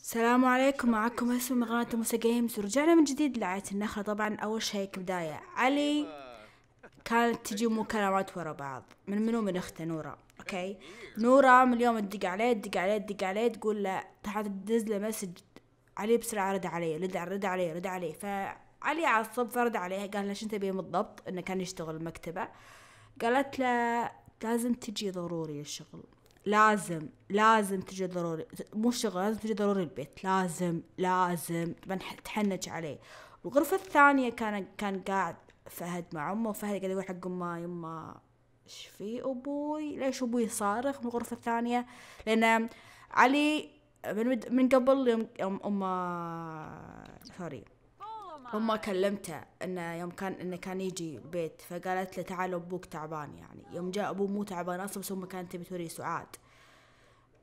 السلام عليكم معكم اسم قناة موسى جيمز ورجعنا من جديد لعاية النخلة طبعا أول شيء كبداية علي أيوة. كانت تجي مكالمات ورا بعض من منو من أخته نورا أوكي نورا من اليوم تدق عليه تدق عليه تدق عليه تقول له تعال تدز له مسج علي بسرعة رد علي رد رد علي رد علي فعلي عصب فرد عليها قال لها شنو تبي بالضبط إنه كان يشتغل المكتبة قالت له لازم تجي ضروري الشغل لازم لازم تجي ضروري مو شغل لازم تجي ضروري البيت لازم لازم طبعا تحنج عليه الغرفة الثانية كان كان قاعد فهد مع أمه وفهد قاعد يقول حق أمه يما إيش في أبوي ليش أبوي صارخ من الغرفة الثانية لأن علي من, من قبل يوم أمه سوري فما كلمته إنه يوم كان إنه كان يجي البيت فقالت له تعال أبوك تعبان يعني يوم جاء أبوه مو تعبان أصلا بس أمه كانت تبي توري سعاد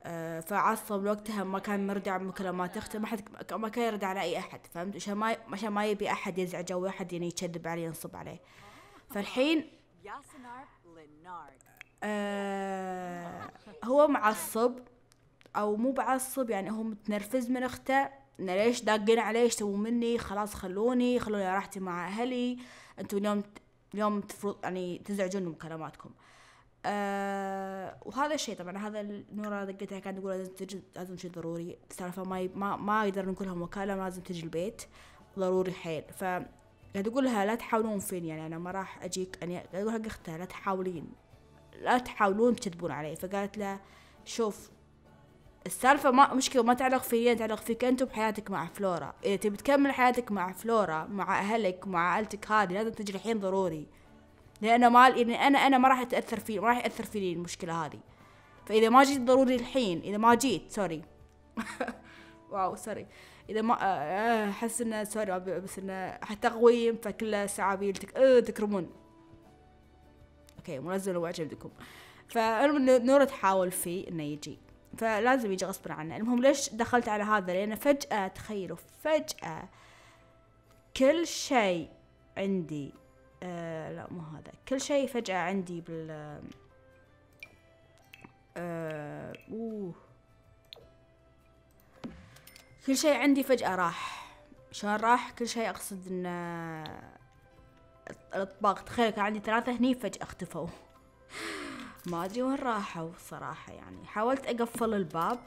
آه، فعصب وقتها ما كان مرجع مكالمات اخته ما حد ما كان يرد على اي احد فهمت عشان ما عشان ما يبي احد يزعجه او احد يعني يكذب عليه ينصب عليه فالحين آه هو معصب او مو بعصب يعني هو متنرفز من اخته ان ليش داقين عليه ايش تبون مني خلاص خلوني خلوني على راحتي مع اهلي انتم اليوم اليوم تفرض يعني تزعجوني بكلاماتكم أه وهذا الشيء طبعا هذا نورا دقتها كانت تقول لازم تجي لازم شيء ضروري السالفه ما ما ما يقدر نقول لها وكاله لازم تجي البيت ضروري حيل ف قاعد لها لا تحاولون فيني يعني انا ما راح اجيك يعني قاعد اقول حق اختها لا تحاولين لا تحاولون تكذبون علي فقالت له شوف السالفة ما مشكلة ما تعلق فيا تعلق فيك انت بحياتك مع فلورا اذا تبي تكمل حياتك مع فلورا مع اهلك مع عائلتك هذه لازم تجي الحين ضروري لان ما لان انا انا ما راح اتاثر في ما راح ياثر فيني المشكلة هذه فاذا ما جيت ضروري الحين اذا ما جيت سوري واو سوري اذا ما آه، احس انه سوري بس انه حتى تقويم فكله سعابيل أه تكرمون اوكي منزل وعجبتكم فالمهم نورة تحاول فيه انه يجي فلازم يجي غصب عنه المهم ليش دخلت على هذا لأن فجأة تخيلوا فجأة كل شيء عندي آه لا مو هذا كل شيء فجأة عندي بال آه, آه، أوه كل شيء عندي فجأة راح شلون راح كل شيء أقصد إن آه، الأطباق تخيل كان عندي ثلاثة هني فجأة اختفوا ما ادري وين راحوا الصراحه يعني حاولت اقفل الباب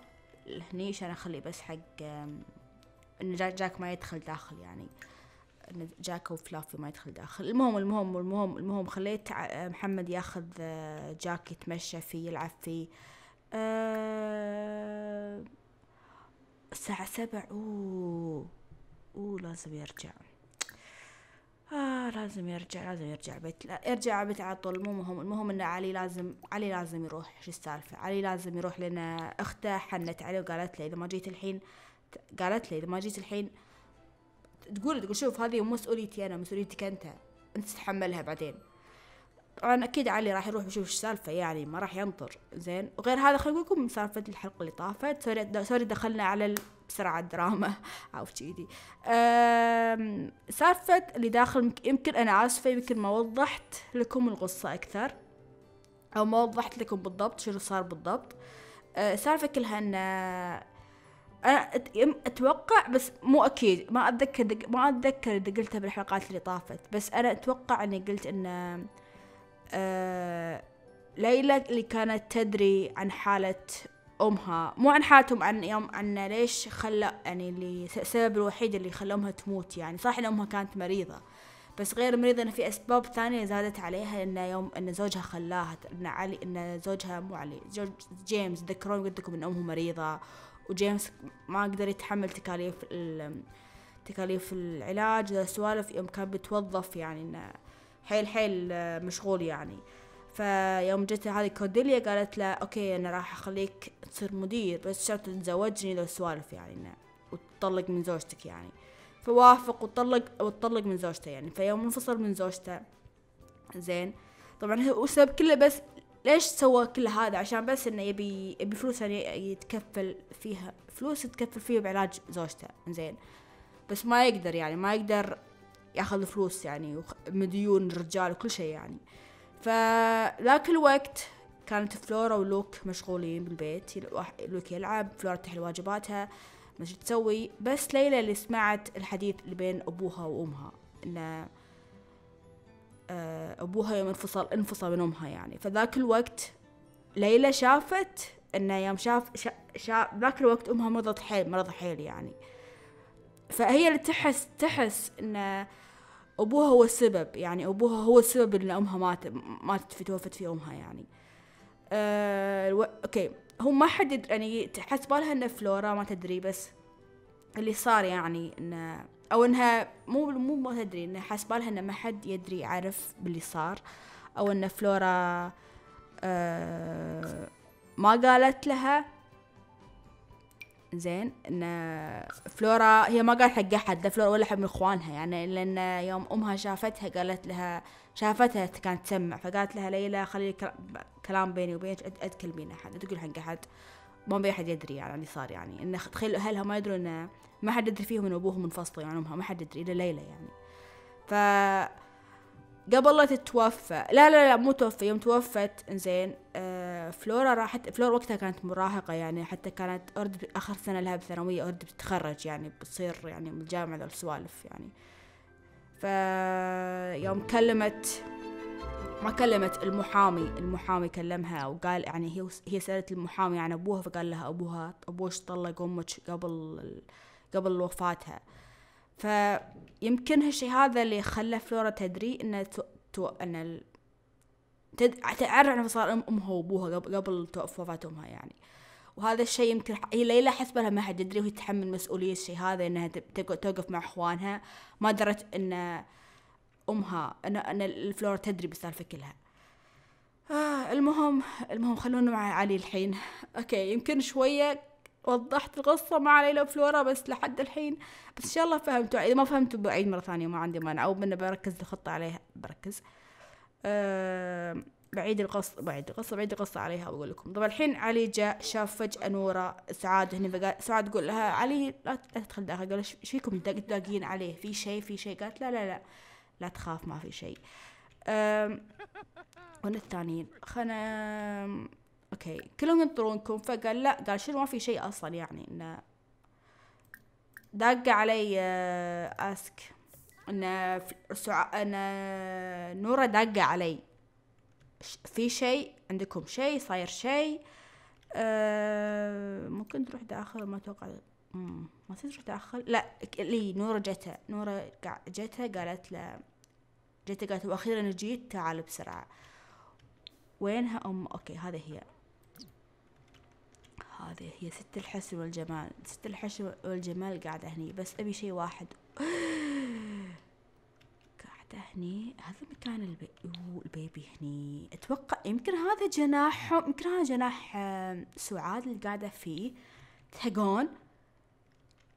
هني عشان اخليه بس حق ان جاك, جاك ما يدخل داخل يعني ان جاك وفلافي ما يدخل داخل المهم المهم المهم المهم خليت محمد ياخذ آه، جاك يتمشى فيه يلعب فيه أه الساعة سبع أوه أوه لازم يرجع لازم يرجع لازم يرجع بيت لا ارجع بيت على طول مو مهم المهم ان علي لازم علي لازم يروح شو السالفه علي لازم يروح لان اخته حنت عليه وقالت له اذا ما جيت الحين قالت له اذا ما جيت الحين تقول تقول شوف هذه مو مسؤوليتي انا مسؤوليتك انت انت تتحملها بعدين طبعا اكيد علي راح يروح يشوف السالفه يعني ما راح ينطر زين وغير هذا خلينا نقول لكم سالفه الحلقه اللي طافت سوري سوري دخلنا على بسرعه دراما او كذي سالفه اللي داخل يمكن انا اسفه يمكن ما وضحت لكم القصه اكثر او ما وضحت لكم بالضبط شنو صار بالضبط أه، سالفه كلها ان أه، انا اتوقع بس مو اكيد ما اتذكر دق... ما اتذكر اذا قلتها بالحلقات اللي طافت بس انا اتوقع اني قلت ان أه، ليلى اللي كانت تدري عن حالة امها مو عن حالتهم عن يوم عن ليش خلى يعني اللي السبب الوحيد اللي خلى امها تموت يعني صح ان امها كانت مريضه بس غير مريضه ان في اسباب ثانيه زادت عليها ان يوم ان زوجها خلاها ان علي ان زوجها مو علي زوج جيمس ذكرون قلت لكم ان امه مريضه وجيمس ما قدر يتحمل تكاليف تكاليف العلاج والسوالف يوم كان بتوظف يعني انه حيل حيل مشغول يعني فيوم جت هذه كورديليا قالت له اوكي انا راح اخليك تصير مدير بس شرط تتزوجني لو سوالف يعني وتطلق من زوجتك يعني فوافق وطلق وطلق من زوجته يعني فيوم انفصل من زوجته زين طبعا هو السبب كله بس ليش سوى كل هذا عشان بس انه يبي يبي فلوس يعني يتكفل فيها فلوس يتكفل فيها بعلاج زوجته زين بس ما يقدر يعني ما يقدر ياخذ فلوس يعني مديون رجال وكل شيء يعني فذاك الوقت كانت فلورا ولوك مشغولين بالبيت لوك يلعب فلورا تحل واجباتها مش تسوي بس ليلى اللي سمعت الحديث اللي بين أبوها وأمها إن آه، أبوها يوم انفصل انفصل من أمها يعني فذاك الوقت ليلى شافت إنه يوم شاف شاف شا ذاك الوقت أمها مرضت حيل مرض حيل يعني فهي اللي تحس تحس إنه أبوها هو السبب يعني أبوها هو السبب إن أمها ماتت ماتت في توفت في أمها يعني أه أوكي هو ما حد يعني تحس بالها إن فلورا ما تدري بس اللي صار يعني إن أو إنها مو مو ما تدري إن حس بالها إن ما حد يدري يعرف باللي صار أو إن فلورا أه ما قالت لها زين ان فلورا هي ما قالت حق احد لا فلورا ولا حق من اخوانها يعني لان يوم امها شافتها قالت لها شافتها كانت تسمع فقالت لها ليلى خلي كلام بيني وبينك اتكلمين احد لا تقول حق احد ما بي احد يدري يعني اللي صار يعني ان تخيل اهلها ما يدرون ما حد يدري فيهم ان ابوهم منفصل عن يعني امها ما حد يدري الا ليلى يعني ف قبل لا تتوفى لا لا لا مو توفى يوم توفت زين آه فلورا راحت فلورا وقتها كانت مراهقة يعني حتى كانت أرد آخر سنة لها بالثانوية أرد بتتخرج يعني بتصير يعني من الجامعة ذا السوالف يعني ف يوم كلمت ما كلمت المحامي المحامي كلمها وقال يعني هي هي سألت المحامي عن أبوها فقال لها أبوها أبوش طلق أمك قبل قبل وفاتها فيمكن هالشي هذا اللي خلى فلورا تدري ان تو... تو... ان ال... تد... تعرف عن صار امها وابوها قبل وفاة امها يعني وهذا الشيء يمكن هي ليلى حسب لها ما حد يدري وهي تتحمل مسؤولية الشيء هذا انها توقف مع اخوانها ما درت ان امها ان ان الفلورا تدري بالسالفة كلها آه المهم المهم خلونا مع علي الحين اوكي يمكن شوية وضحت القصة مع ليلى وفلورا بس لحد الحين بس إن شاء الله فهمتوا إذا ما فهمتوا بعيد مرة ثانية ما عندي مانع أو بنا بركز الخطة عليها بركز أه بعيد القصة بعيد القصة بعيد القصة عليها وأقول لكم طب الحين علي جاء شاف فجأة نورا سعاد هنا فقال سعاد تقول لها علي لا تدخل داخل قال ايش فيكم تلاقين عليه في شيء في شيء قالت لا لا لا لا تخاف ما في شيء وين الثانيين خنا اوكي كلهم ينطرونكم فقال لا قال شنو ما في شيء اصلا يعني انه دق علي آه، اسك انه سع... انه نوره دق علي في شيء عندكم شيء صاير شيء آه، ممكن تروح داخل ما اتوقع ما تروح داخل لا لي نورة جتها نورة جتها قالت له جتها قالت واخيرا جيت تعال بسرعة وينها ام اوكي هذه هي هذه هي ست الحسن والجمال ست الحسن والجمال قاعدة هني بس أبي شيء واحد قاعدة هني هذا مكان البي... البيبي هني أتوقع يمكن هذا جناح يمكن هذا جناح سعاد اللي قاعدة فيه تهجون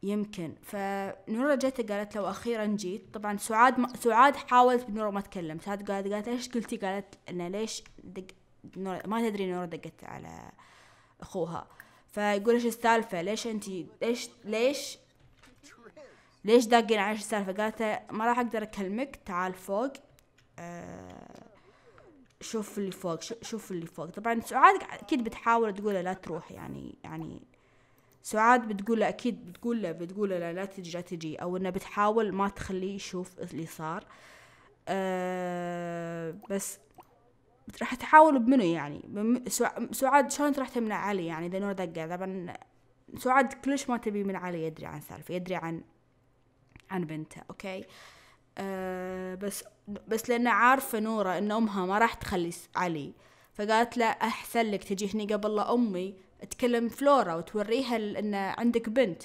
يمكن فنورا جت قالت له اخيرا جيت طبعا سعاد ما سعاد حاولت نورا ما تكلم سعاد قالت قالت ليش قلتي قالت انا ليش دق نورا ما تدري نورا دقت على اخوها فيقول ايش السالفه ليش انت ليش ليش ليش داقين على ايش السالفه قالت ما راح اقدر اكلمك تعال فوق آه، شوف اللي فوق شوف اللي فوق طبعا سعاد اكيد بتحاول تقول لا تروح يعني يعني سعاد بتقول له اكيد بتقول له بتقول له لا تجي لا تجي او انه بتحاول ما تخليه يشوف اللي صار أه بس راح تحاول بمنو يعني سعاد شلون راح تمنع علي يعني اذا نور دقه طبعا سعاد كلش ما تبي من علي يدري عن سالفه يدري عن عن بنته اوكي أه بس بس لان عارفه نوره ان امها ما راح تخلي علي فقالت له احسن لك تجي هني قبل لا امي تكلم فلورا وتوريها ان عندك بنت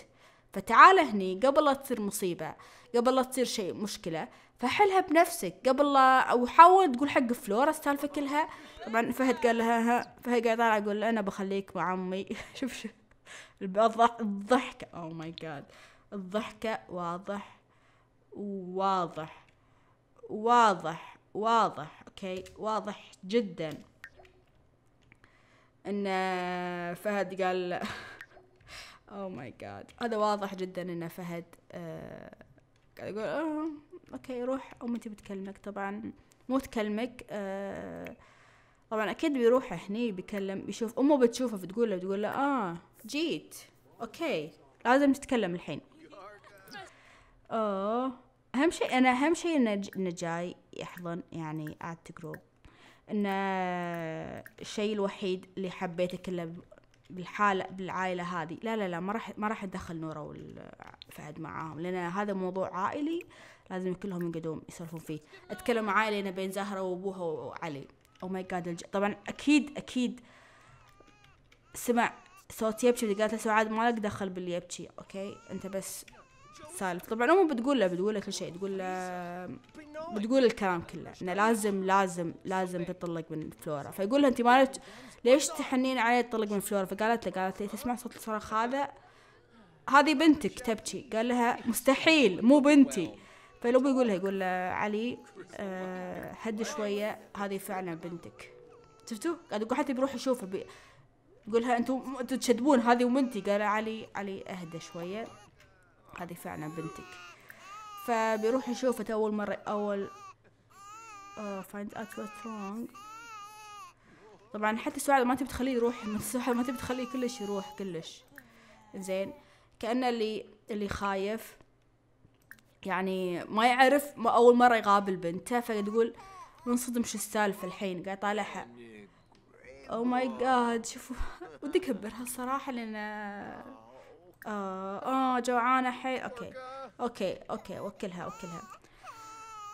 فتعال هني قبل لا تصير مصيبة قبل لا تصير شيء مشكلة فحلها بنفسك قبل لا او حاول تقول حق فلورا السالفة كلها طبعا فهد قال لها ها فهد قاعد طالع يقول انا بخليك مع امي شوف شوف الضحكة او ماي جاد الضحكة واضح واضح واضح واضح اوكي واضح جدا ان فهد قال او ماي جاد هذا واضح جدا ان فهد آه، قاعد يقول آه اوكي روح امتي بتكلمك طبعا مو تكلمك آه، طبعا اكيد بيروح هني بيكلم بيشوف امه بتشوفه بتقول له تقول له اه جيت اوكي لازم تتكلم الحين اه اهم شيء انا اهم شيء انه جاي يحضن يعني اعتقد جروب انه الشيء الوحيد اللي حبيته كله بالحالة بالعائلة هذه لا لا لا ما راح ما راح ادخل نورا والفهد معاهم لأن هذا موضوع عائلي لازم كلهم يقعدون يسولفون فيه أتكلم مع عائلة بين زهرة وأبوها وعلي أو ماي جاد طبعا أكيد أكيد سمع صوت يبكي اللي قالت له سعاد ما لك دخل باللي يبكي أوكي أنت بس سالفة طبعا امه بتقول له بتقول له كل شيء تقول له بتقول الكلام كله انه لازم لازم لازم تطلق من فلورا فيقول لها انت مالك ليش تحنين علي تطلق من فلورا فقالت له قالت لي تسمع صوت الصراخ هذا هذه بنتك تبكي قال لها مستحيل مو بنتي فلو بيقول لها يقول له علي أه هدي شويه هذه فعلا بنتك شفتوا قاعد يقول حتى بيروح يشوفها بي... يقول لها انتم انتم تشذبون هذه ومنتي قال علي علي اهدى شويه هذه فعلا بنتك فبيروح يشوفت أول مرة أول فايند اوت وات طبعا حتى السؤال ما تبي تخليه يروح السحر ما تبي تخليه كلش يروح كلش زين كان اللي اللي خايف يعني ما يعرف ما أول مرة يقابل بنته فتقول منصدم شو السالفة الحين قاعد طالعها او oh ماي جاد شوفوا ودي اكبرها الصراحه لان آه, آه جوعانة حيل أوكي أوكي أوكي وكلها وكلها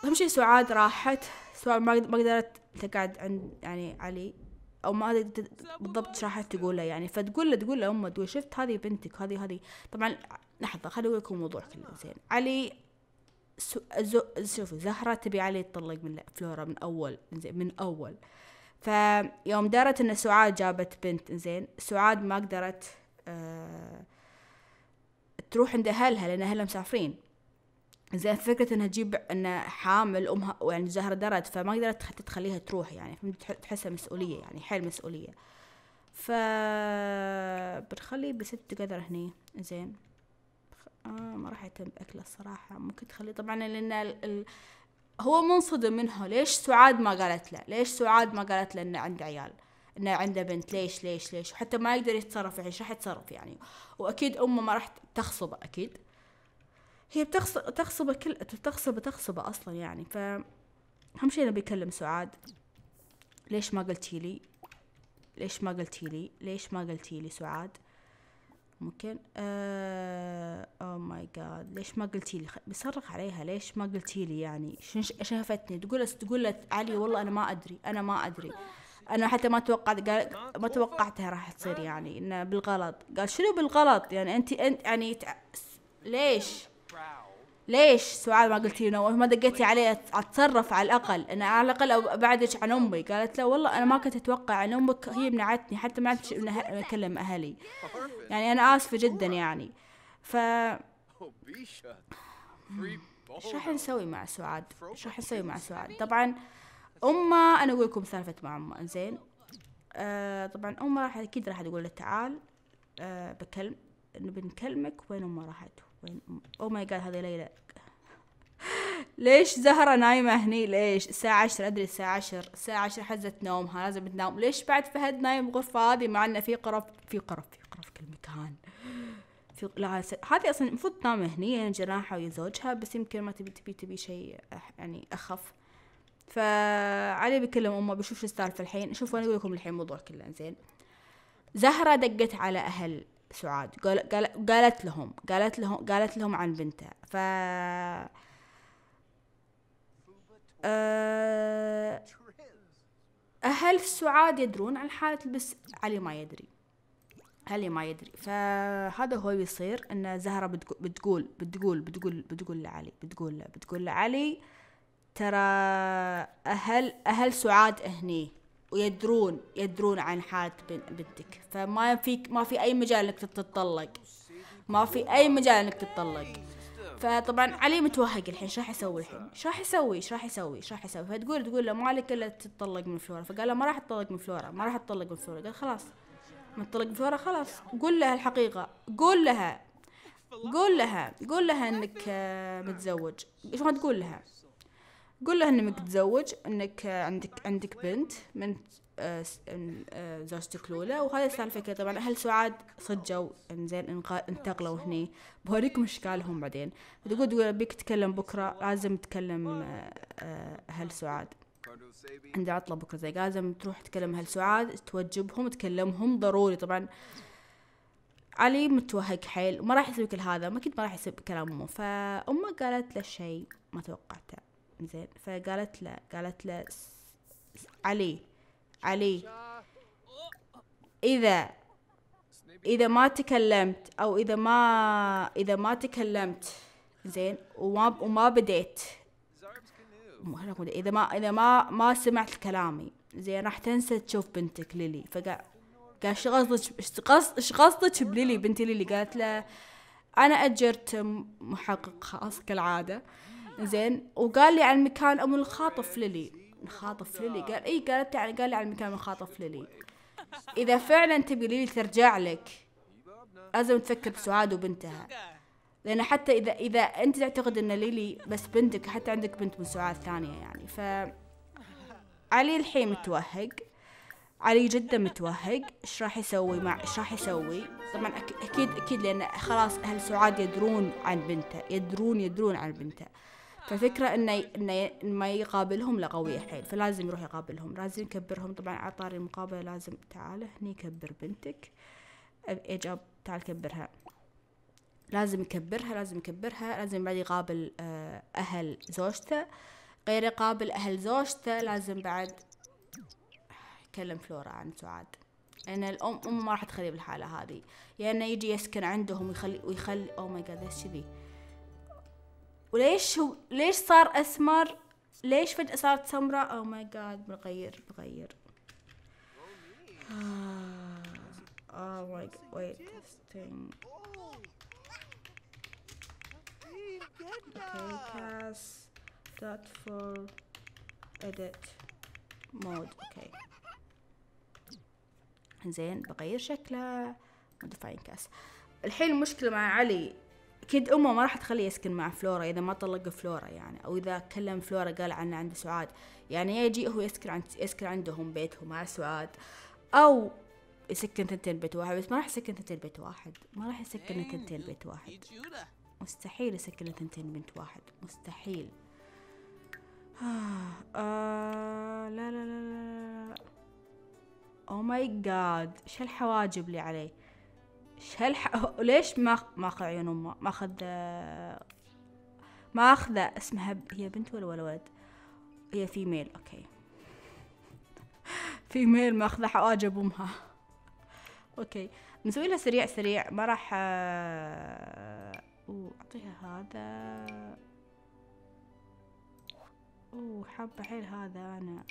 أهم شي سعاد راحت سعاد ما قدرت تقعد عند يعني علي او ما ادري بالضبط ايش راح تقول له يعني فتقول له تقول له امه تقول شفت هذه بنتك هذه هذه طبعا لحظه خليني اقول لكم موضوع كله زين علي سو... شوفوا زهرة تبي علي تطلق من فلورا من أول زين من أول فيوم دارت إن سعاد جابت بنت زين سعاد ما قدرت آه تروح عند اهلها لان اهلها مسافرين زين فكرة انها تجيب ان حامل امها يعني زهرة درت فما قدرت تخليها تروح يعني تحسها مسؤولية يعني حيل مسؤولية ف بتخليه بست قدر هني زين آه ما راح يتم اكله الصراحة ممكن تخليه طبعا لان ال... ال... هو منصدم منها ليش سعاد ما قالت له ليش سعاد ما قالت له انه عنده عيال انه عنده بنت ليش ليش ليش وحتى ما يقدر يتصرف يعني راح يتصرف يعني واكيد امه ما راح تخصبه اكيد هي بتخصب تخصبه كل تخصبه تخصبه اصلا يعني ف اهم شيء انا بيكلم سعاد ليش ما قلتي لي ليش ما قلتي لي ليش ما قلتي لي سعاد ممكن او ماي جاد ليش ما قلتي لي بيصرخ عليها ليش ما قلتي لي يعني شافتني تقول تقول علي والله انا ما ادري انا ما ادري انا حتى ما توقعت قال ما توقعتها راح تصير يعني انه بالغلط قال شنو بالغلط يعني انت انت يعني تع... ليش ليش سؤال ما قلتي لنا ما دقيتي علي اتصرف على الاقل انا على الاقل ابعدك عن امي قالت له والله انا ما كنت اتوقع ان امك هي منعتني حتى ما عرفت اكلم اهلي يعني انا اسفه جدا يعني ف ايش راح نسوي مع سعاد؟ ايش راح نسوي مع سعاد؟ طبعا امه انا اقول لكم سالفه مع امه انزين آه طبعا امه راح اكيد راح تقول له تعال آه بكلم انه بنكلمك وين امه راحت وين او ماي جاد هذه ليلى ليش زهرة نايمة هني ليش الساعة عشرة أدري الساعة عشر الساعة عشر حزة نومها لازم تنام ليش بعد فهد نايم غرفة هذه مع إنه في قرف في قرف في قرف كل مكان في لا س... هذه أصلا المفروض تنام هني يعني جناحها ويا زوجها بس يمكن ما تبي تبي تبي شيء يعني أخف فعلي بيكلم امه بشوف شو السالفه الحين شوف انا اقول لكم الحين الموضوع كله زين زهره دقت على اهل سعاد قال قالت لهم قالت لهم قالت لهم عن بنتها ف آه، أهل سعاد يدرون عن حالة بس علي ما يدري علي ما يدري فهذا هو بيصير ان زهرة بتقول بتقول بتقول بتقول, بتقول لعلي بتقول له بتقول لعلي ترى أهل أهل سعاد هني ويدرون يدرون عن حالة بنتك فما فيك ما في أي مجال إنك تتطلق ما في أي مجال إنك تتطلق فطبعا علي متوهق الحين شو راح يسوي الحين؟ شو راح يسوي؟ شو راح يسوي؟ شو راح يسوي؟ فتقول تقول له مالك الا تتطلق من فلورا، فقال له ما راح اتطلق من فلورا، ما راح اتطلق من فلورا، قال خلاص متطلق من فلورا خلاص، قول لها الحقيقة، قول لها قول لها قول لها انك آه، متزوج، ايش ما تقول لها؟ قول له انك متزوج انك عندك عندك بنت من آه، آه، زوجتك الاولى وهذه السالفه كذا طبعا اهل سعاد صجوا انزين انتقلوا هني بوريكم اشكالهم بعدين تقول تقول ابيك تتكلم بكره لازم تكلم آه، اهل سعاد عندي عطلة بكرة زي لازم تروح تكلم اهل سعاد توجبهم تكلمهم ضروري طبعا علي متوهق حيل ما راح يسوي كل هذا ما كنت ما راح يسوي كلام امه فأمه قالت له شيء ما توقعته زين فقالت له قالت له علي علي إذا إذا ما تكلمت أو إذا ما إذا ما تكلمت زين وما وما بديت إذا ما إذا ما ما سمعت كلامي زين راح تنسى تشوف بنتك ليلي فقال قال ايش قصدك ايش قصدك بليلي بنتي ليلي قالت له أنا أجرت محقق خاص كالعادة زين وقال لي عن المكان أم الخاطف للي الخاطف للي قال اي قالت لي يعني، قال لي على المكان الخاطف للي اذا فعلا تبي ليلي ترجع لك لازم تفكر بسعاد وبنتها لان حتى اذا اذا انت تعتقد ان ليلي بس بنتك حتى عندك بنت من سعاد ثانيه يعني ف علي الحين متوهق علي جدا متوهق ايش راح يسوي مع ايش راح يسوي طبعا اكيد اكيد لان خلاص اهل سعاد يدرون عن بنته يدرون يدرون عن بنته ففكرة انه انه ما يقابلهم لقوية حيل فلازم يروح يقابلهم لازم يكبرهم طبعا عطار المقابلة لازم تعال هني كبر بنتك إجاب إيه تعال كبرها لازم يكبرها لازم يكبرها لازم بعد يقابل آه، اهل زوجته غير يقابل اهل زوجته لازم بعد كلم فلورا عن سعاد أنا يعني الام ام ما راح تخليه بالحاله هذه يا يعني انه يجي يسكن عندهم ويخلي ويخلي او ماي جاد ايش كذي وليش هو ليش صار اسمر ليش فجأة صارت سمراء او ماي جاد بغير بغير ماي ويت زين بغير شكله modifying cast. الحين المشكلة مع علي اكيد امه ما راح تخليه يسكن مع فلورا اذا ما طلق فلورا يعني او اذا كلم فلورا قال عنه عند سعاد يعني يجي هو يسكن عند يسكن عندهم بيتهم مع سعاد او يسكن ثنتين بيت واحد بس ما راح يسكن ثنتين بيت واحد ما راح يسكن ثنتين إيه، بيت واحد مستحيل يسكن ثنتين بنت واحد مستحيل آه, آه لا لا لا لا لا او ماي جاد شو الحواجب اللي عليه هل ليش ما ما اخذ عيون امه ما اخذ ما اخذ اسمها هي بنت ولا ولد هي فيميل اوكي فيميل ماخذه حواجب امها اوكي نسوي لها سريع سريع ما راح اعطيها هذا اوه حابه حيل هذا انا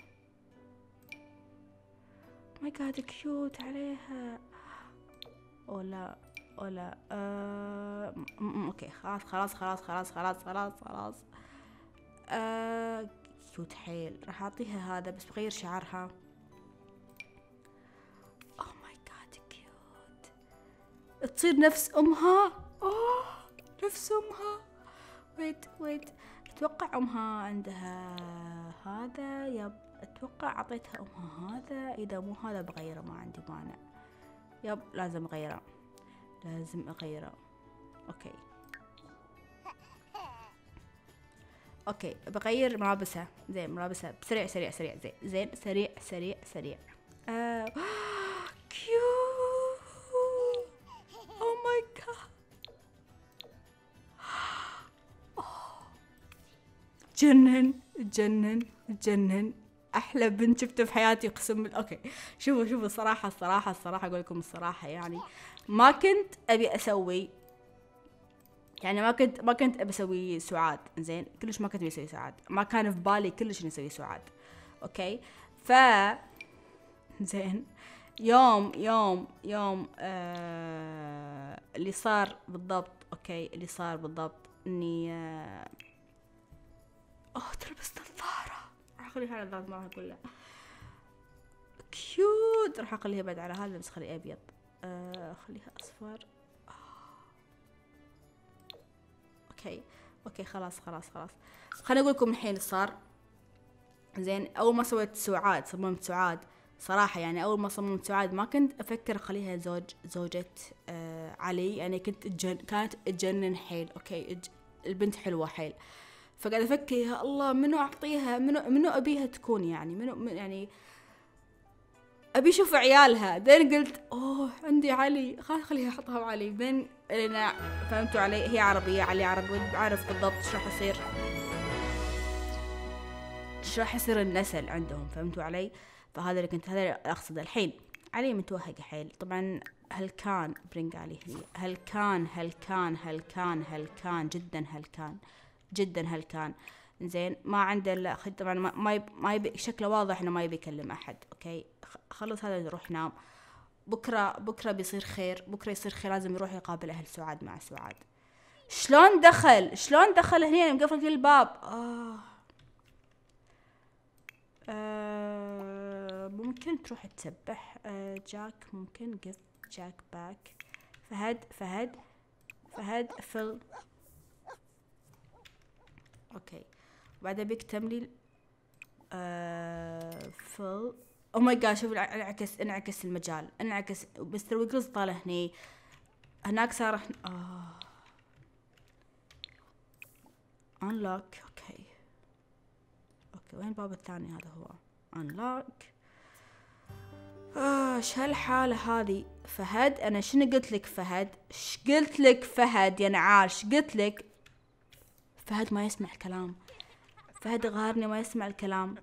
ماي جاد كيوت عليها ولا ولا آه اوكي خلاص خلاص خلاص خلاص خلاص خلاص خلاص آه كيوت حيل راح اعطيها هذا بس بغير شعرها اوه ماي جاد كيوت تصير نفس امها اوه نفس امها ويت ويت اتوقع امها عندها هذا يب اتوقع اعطيتها امها هذا اذا مو هذا بغيره ما عندي مانع يب لازم أغيره لازم أغيره أوكي أوكي بغير ملابسها زين ملابسها بسريع سريع سريع زين زين سريع سريع سريع آه. كيو أو ماي جاد جنن جنن جنن احلى بنت شفته في حياتي اقسم اوكي شوفوا شوفوا الصراحه الصراحه الصراحه اقول لكم الصراحه يعني ما كنت ابي اسوي يعني ما كنت ما كنت ابي اسوي سعاد زين كلش ما كنت ابي اسوي سعاد ما كان في بالي كلش اني اسوي سعاد اوكي ف زين يوم يوم يوم آه اللي صار بالضبط اوكي اللي صار بالضبط اني آه على هذا الضغط معها كله كيوت راح اخليها بعد على هذا بس الابيض ابيض آه اصفر اوكي اوكي خلاص خلاص خلاص خليني اقول لكم الحين صار زين اول ما سويت سعاد صممت سعاد صراحه يعني اول ما صممت سعاد ما كنت افكر اخليها زوج زوجة آه علي يعني كنت اتجن كانت اتجنن حيل اوكي البنت حلوه حيل آه فقاعد افكر يا الله منو اعطيها منو منو ابيها تكون يعني منو من يعني ابي اشوف عيالها بعدين قلت اوه عندي علي خلاص خليها احطها علي بعدين انا فهمتوا علي هي عربيه علي عربي عارف بالضبط ايش راح يصير ايش راح يصير النسل عندهم فهمتوا علي فهذا اللي كنت هذا اللي اقصد الحين علي متوهق حيل طبعا هل كان برنقالي هي هل كان هل كان هل كان هل كان جدا هل كان جدا هلكان زين ما عنده الا طبعا ما يب... ما يبي شكله واضح انه ما يبي يكلم احد اوكي خلص هذا يروح نام بكره بكره بيصير خير بكره يصير خير لازم يروح يقابل اهل سعاد مع سعاد شلون دخل شلون دخل هنا مقفل كل الباب آه. آه. ممكن تروح تسبح آه. جاك ممكن جيف جاك باك فهد فهد فهد فل اوكي وبعدها بيكتم لي فل او ماي جاد شوف انعكس انعكس المجال انعكس مستر ويجلز طالع هني هناك صار اه انلوك اوكي اوكي وين الباب الثاني هذا هو انلوك ايش آه هالحالة هذه فهد انا شنو قلت لك فهد ايش قلت لك فهد يا نعال ايش قلت لك فهد ما يسمع الكلام فهد غارني ما يسمع الكلام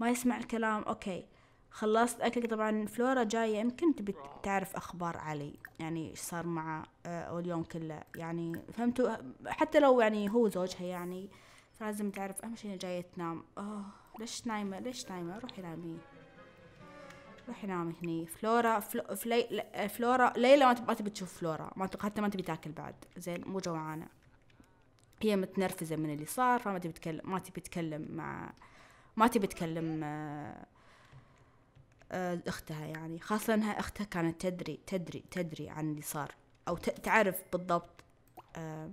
ما يسمع الكلام أوكي خلصت أكلك طبعا فلورا جاية يمكن تبي تعرف أخبار علي يعني إيش صار معه آه، اليوم كله يعني فهمتوا حتى لو يعني هو زوجها يعني لازم تعرف أهم شيء جاية تنام أوه ليش نايمة ليش نايمة روحي نامي روحي نامي هني فلورا فلو فلي فلورا ليلى ما تبغى تبي تشوف فلورا ما حتى ما تبي تاكل بعد زين مو جوعانة هي متنرفزه من اللي صار فما تبي تتكلم ما تبي تتكلم مع ما تبي تتكلم آه، آه، اختها يعني خاصه انها اختها كانت تدري تدري تدري عن اللي صار او تعرف بالضبط آه،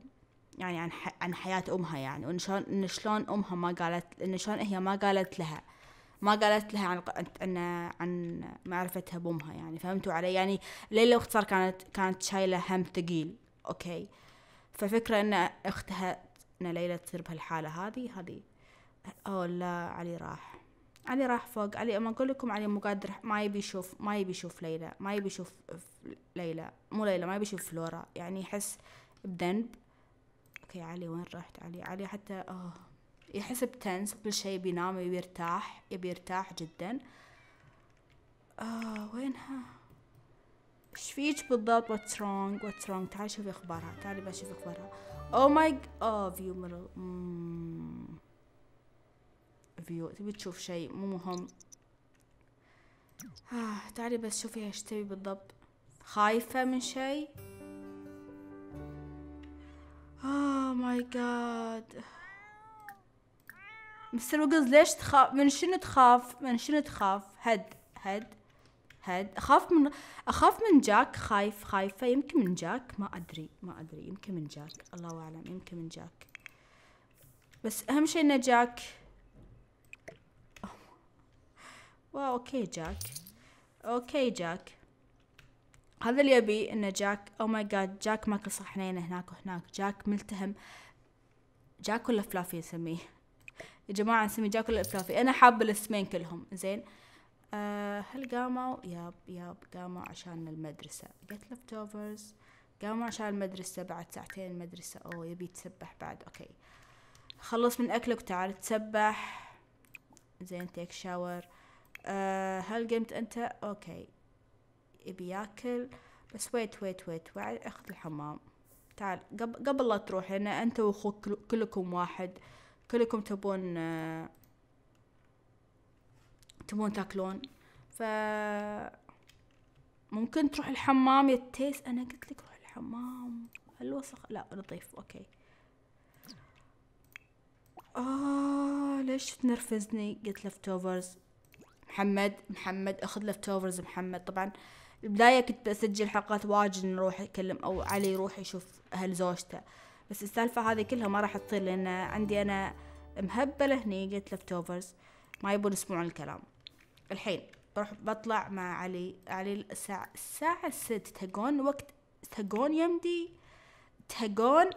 يعني عن عن حياه امها يعني وان شلون ان شلون امها ما قالت ان شلون هي ما قالت لها ما قالت لها عن عن عن معرفتها بامها يعني فهمتوا علي يعني ليلى باختصار كانت كانت شايله هم ثقيل اوكي آه ففكرة ان اختها ان ليلى تصير بهالحالة هذه هذه أو لا علي راح علي راح فوق علي اما اقول لكم علي مو قادر ما يبي يشوف ما يبي يشوف ليلى ما يبي يشوف ليلى مو ليلى ما يبي يشوف فلورا يعني يحس بذنب اوكي علي وين رحت علي علي حتى اوه يحس بتنس كل شيء بينام يبي يرتاح يبي يرتاح جدا آه وينها ايش فيك بالضبط واتس رونج واتس رونج تعالي شوفي اخبارها تعالي بشوف اخبارها او ماي او فيو ميرور فيو تبي تشوف شيء مو مهم آه تعالي بس شوفي ايش تبي بالضبط خايفة من شيء اوه ماي جاد مستر وجلز ليش تخاف من شنو تخاف من شنو تخاف هد هد هاد اخاف من اخاف من جاك خايف خايفه يمكن من جاك ما ادري ما ادري يمكن من جاك الله اعلم يمكن من جاك بس اهم شيء ان جاك واو اوكي جاك اوكي جاك هذا اللي ابي ان جاك او ماي جاد جاك ماكل صحنين هناك وهناك جاك ملتهم جاك ولا فلافي نسميه يا جماعه نسمي جاك ولا فلافي انا حابه الاسمين كلهم زين أه هل قاموا ياب ياب قاموا عشان المدرسة جت leftovers قاموا عشان المدرسة بعد ساعتين المدرسة أوه يبي يتسبح بعد أوكي خلص من أكلك وتعال تسبح زين تيك شاور أه هل قمت أنت أوكي يبي ياكل بس ويت ويت ويت وعد أخذ الحمام تعال قبل لا تروح لأن أنت وأخوك كلكم واحد كلكم تبون أه تبون تاكلون ف ممكن تروح الحمام يتيس انا قلت لك روح الحمام الوسخ لا نظيف اوكي آه ليش تنرفزني قلت لفت اوفرز محمد محمد اخذ لفت اوفرز محمد طبعا البداية كنت بسجل حلقات واجد نروح اكلم او علي يروح يشوف اهل زوجته بس السالفة هذه كلها ما راح تصير لان عندي انا مهبلة هني قلت لفت اوفرز ما يبون يسمعون الكلام الحين بروح بطلع مع علي علي الساعة الساعة ست تقون وقت تقون يمدي تقون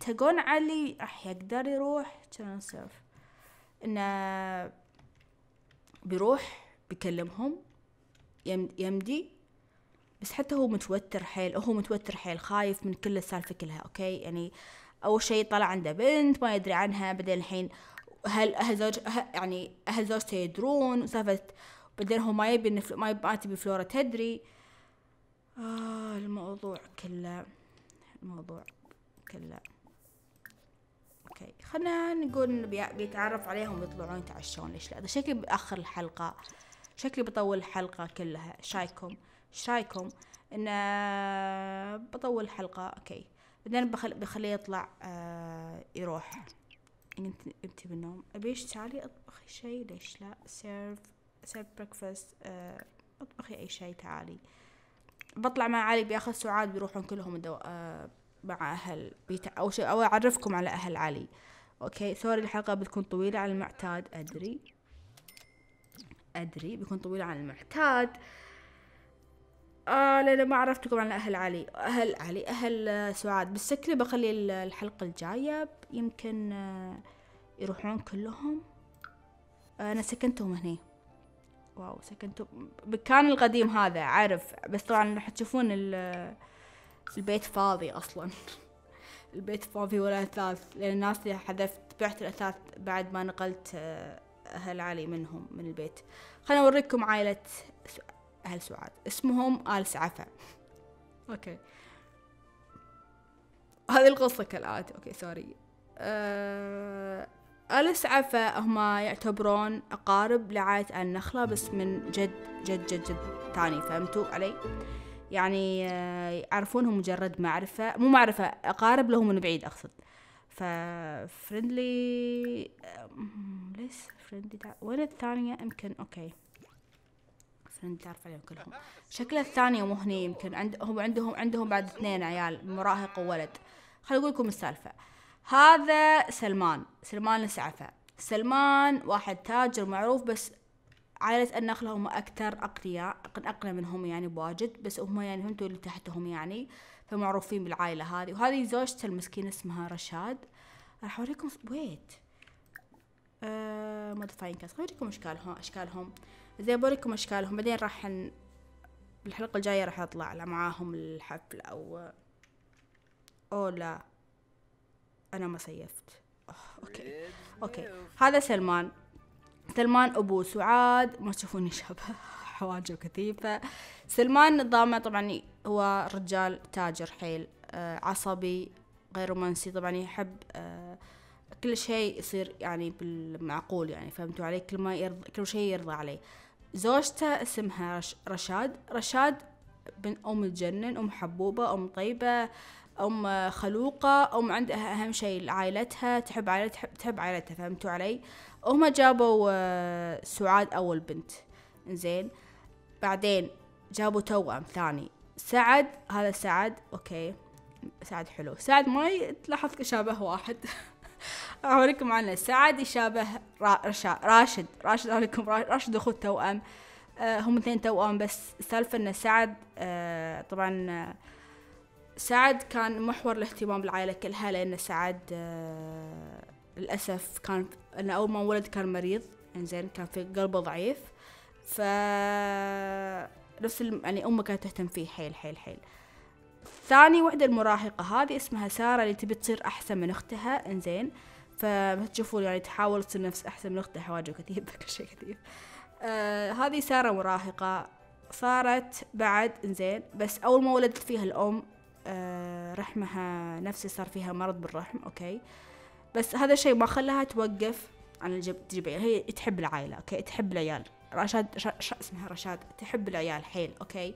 تقون علي راح يقدر يروح كان نسف انه بيروح بيكلمهم يمدي بس حتى هو متوتر حيل هو متوتر حيل خايف من كل السالفة كلها اوكي يعني اول شيء طلع عنده بنت ما يدري عنها بعدين الحين هل أهل زوج أه- يعني أهل زوجته يدرون وسالفة بعدين هو ما يبي إن ما, ما تبي فلورا تدري آه الموضوع كله الموضوع كله اوكي خلنا نقول بيتعرف عليهم ويطلعون يتعشون ليش لا شكلي باخر الحلقه شكلي بطول الحلقه كلها شايكم شايكم ان آه، بطول الحلقه اوكي بعدين بخليه يطلع آه يروح انت أنت بالنوم أبيش تعالي أطبخي شي ليش لا سيرف سيرف بريكفاست أطبخي أي شي تعالي بطلع مع علي بياخذ سعاد بيروحون كلهم الدو... آه، مع أهل بيت... أو شيء أو أعرفكم على أهل علي أوكي سوري الحلقة بتكون طويلة على المعتاد أدري أدري بيكون طويلة على المعتاد آه لا لا ما عرفتكم عن أهل علي أهل علي أهل آه، سعاد بس شكلي بخلي الحلقة الجاية يمكن آه، يروحون كلهم آه، أنا سكنتهم هني واو سكنتهم بكان القديم هذا عارف بس طبعا راح تشوفون البيت فاضي أصلا البيت فاضي ولا أثاث لأن الناس اللي حذفت بعت الأثاث بعد ما نقلت أهل علي منهم من البيت خلنا أوريكم عائلة أهل سعاد اسمهم آل سعفة أوكي هذه القصة كالآتي أوكي سوري آه آل سعفة هما يعتبرون أقارب لعائلة آل نخلة بس من جد جد جد جد تاني فهمتوا علي؟ يعني آه، يعرفونهم مجرد معرفة مو معرفة أقارب لهم من بعيد أقصد ففريندلي ليش فريندلي وين الثانية يمكن أوكي لان تعرف عليهم كلهم شكله الثاني يوم هني يمكن عند عندهم عندهم بعد اثنين عيال مراهق وولد خليني اقول لكم السالفه هذا سلمان سلمان السعفة سلمان واحد تاجر معروف بس عائلة النخلة هم أكثر أقنياء أقل منهم يعني بواجد بس هم يعني هم اللي تحتهم يعني فمعروفين بالعائلة هذه وهذه زوجته المسكينة اسمها رشاد راح أوريكم ويت آه موديفاين كاس خليني أوريكم أشكالهم أشكالهم زي بوريكم اشكالهم بعدين راح ن... الحلقه الجايه راح اطلع معاهم الحفل او او لا انا ما سيفت اوكي اوكي هذا سلمان سلمان ابو سعاد ما تشوفوني شابه حواجب كثيفه سلمان نظامه طبعا هو رجال تاجر حيل آه، عصبي غير رومانسي طبعا يحب آه كل شيء يصير يعني بالمعقول يعني فهمتوا علي كل ما يرضى كل شيء يرضى عليه زوجته اسمها رش... رشاد رشاد بن أم تجنن أم حبوبة أم طيبة أم خلوقة أم عندها أهم شيء عائلتها تحب عائلتها تحب عائلتها فهمتوا علي هم جابوا آه، سعاد أول بنت زين بعدين جابوا توأم ثاني سعد هذا سعد أوكي سعد حلو سعد ما تلاحظ شابه واحد عليكم معنا سعد يشابه راشد راشد عليكم راشد أخوه توأم آه، هم اثنين توأم بس السالفة أن سعد آه، طبعا آه، سعد كان محور الاهتمام بالعائلة كلها لأن سعد للأسف كان أنه أول ما ولد كان مريض إنزين كان في قلبه ضعيف ف نفس يعني أمه كانت تهتم فيه حيل حيل حيل ثاني وحدة المراهقة هذه اسمها سارة اللي تبي تصير أحسن من أختها إنزين آه فهتشوفون يعني تحاول تصير نفس أحسن من أختها حواجب كثير كل شيء كثير آه هذه سارة مراهقة صارت بعد إنزين بس أول ما ولدت فيها الأم آه رحمها نفسي صار فيها مرض بالرحم أوكي بس هذا الشيء ما خلاها توقف عن تجيب عيال هي تحب العائلة أوكي تحب العيال رشاد ش... اسمها رشاد تحب العيال حيل أوكي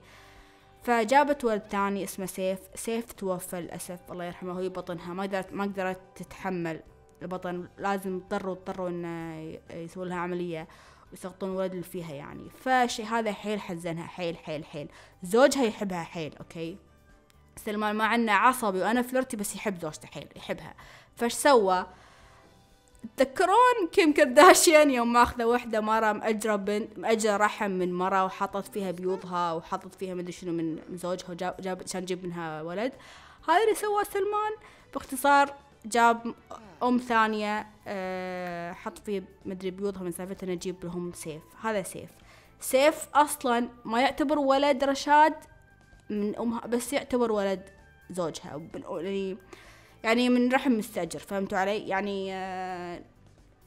فجابت ولد ثاني اسمه سيف سيف توفى للأسف الله يرحمه هو بطنها ما قدرت ما قدرت تتحمل البطن لازم اضطروا اضطروا انه يسووا لها عمليه ويسقطون الولد اللي فيها يعني فالشيء هذا حيل حزنها حيل حيل حيل زوجها يحبها حيل اوكي سلمان ما عنا عصبي وانا فلرتي بس يحب زوجته حيل يحبها فايش سوى تذكرون كيم كرداشيان يوم ماخذه وحده مره مأجره بنت مأجره رحم من مره وحطت فيها بيوضها وحطت فيها مدري شنو من زوجها وجاب عشان تجيب منها ولد هذا اللي سواه سلمان باختصار جاب ام ثانيه آه، حط فيه طيب مدري بيوضها من سالفه انه اجيب لهم سيف هذا سيف سيف اصلا ما يعتبر ولد رشاد من امها بس يعتبر ولد زوجها يعني يعني من رحم مستاجر فهمتوا علي يعني آه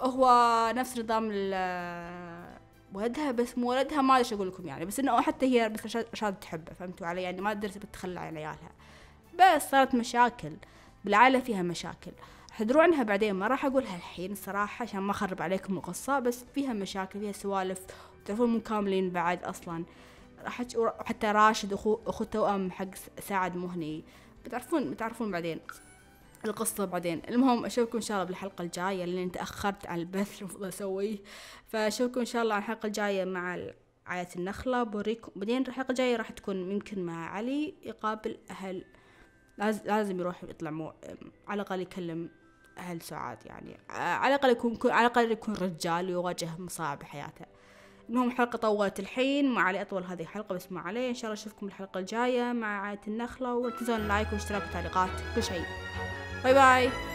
هو نفس نظام آه، ولدها بس مو ولدها ما ادري اقول لكم يعني بس انه حتى هي بس رشاد تحبه فهمتوا علي يعني ما تقدر تتخلى عن عيالها بس صارت مشاكل آه بالعائلة فيها مشاكل حذروا عنها بعدين ما راح أقولها الحين صراحة عشان ما أخرب عليكم القصة بس فيها مشاكل فيها سوالف تعرفون مو كاملين بعد أصلا راح حتى راشد أخو أخو التوأم حق سعد مهني بتعرفون بتعرفون بعدين القصة بعدين المهم أشوفكم إن شاء الله بالحلقة الجاية لأني تأخرت عن البث المفروض أسويه فأشوفكم إن شاء الله على الحلقة الجاية مع عائلة النخلة بوريكم بعدين الحلقة الجاية راح تكون ممكن مع علي يقابل أهل لازم لازم يروح يطلع مو... على الاقل يكلم اهل سعاد يعني على الاقل يكون على الاقل يكون رجال ويواجه مصاعب حياته المهم حلقة طولت الحين ما علي أطول هذه الحلقة بس ما علي إن شاء الله أشوفكم الحلقة الجاية مع عائلة النخلة ولا تنسون اللايك والاشتراك والتعليقات كل شيء باي باي